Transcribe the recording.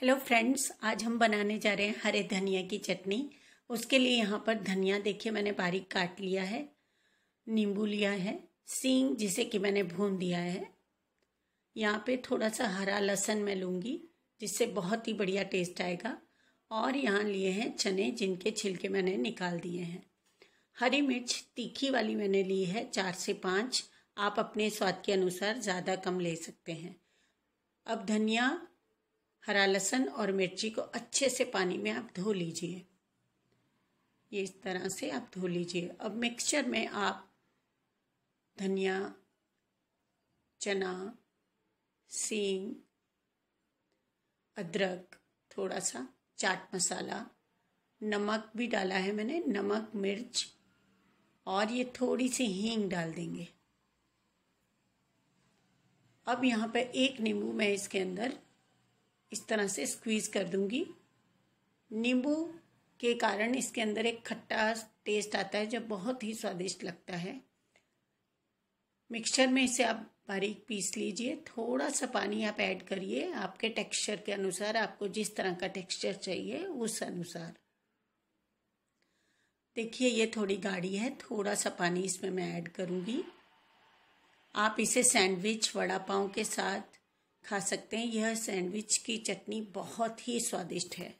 hello friends आज हम बनाने जा रहे हैं हरे धनिया की चटनी उसके लिए यहाँ पर धनिया देखिए मैंने बारीक काट लिया है नींबू लिया है सींग जिसे कि मैंने भून दिया है यहाँ पे थोड़ा सा हरा लहसन मैं लूँगी जिससे बहुत ही बढ़िया टेस्ट आएगा और यहाँ लिए हैं चने जिनके छिलके मैंने निकाल दिए हैं हरी मिर्च तीखी वाली मैंने ली है चार से पाँच आप अपने स्वाद के अनुसार ज़्यादा कम ले सकते हैं अब धनिया हरा लहसन और मिर्ची को अच्छे से पानी में आप धो लीजिए ये इस तरह से आप धो लीजिए अब मिक्सचर में आप धनिया चना सींग अदरक थोड़ा सा चाट मसाला नमक भी डाला है मैंने नमक मिर्च और ये थोड़ी सी हींग डाल देंगे अब यहाँ पर एक नींबू मैं इसके अंदर इस तरह से स्क्वीज़ कर दूंगी नींबू के कारण इसके अंदर एक खट्टा टेस्ट आता है जो बहुत ही स्वादिष्ट लगता है मिक्सचर में इसे आप बारीक पीस लीजिए थोड़ा सा पानी आप ऐड करिए आपके टेक्सचर के अनुसार आपको जिस तरह का टेक्सचर चाहिए उस अनुसार देखिए ये थोड़ी गाढ़ी है थोड़ा सा पानी इसमें मैं ऐड करूँगी आप इसे सैंडविच वड़ा पाव के साथ खा सकते हैं यह सैंडविच की चटनी बहुत ही स्वादिष्ट है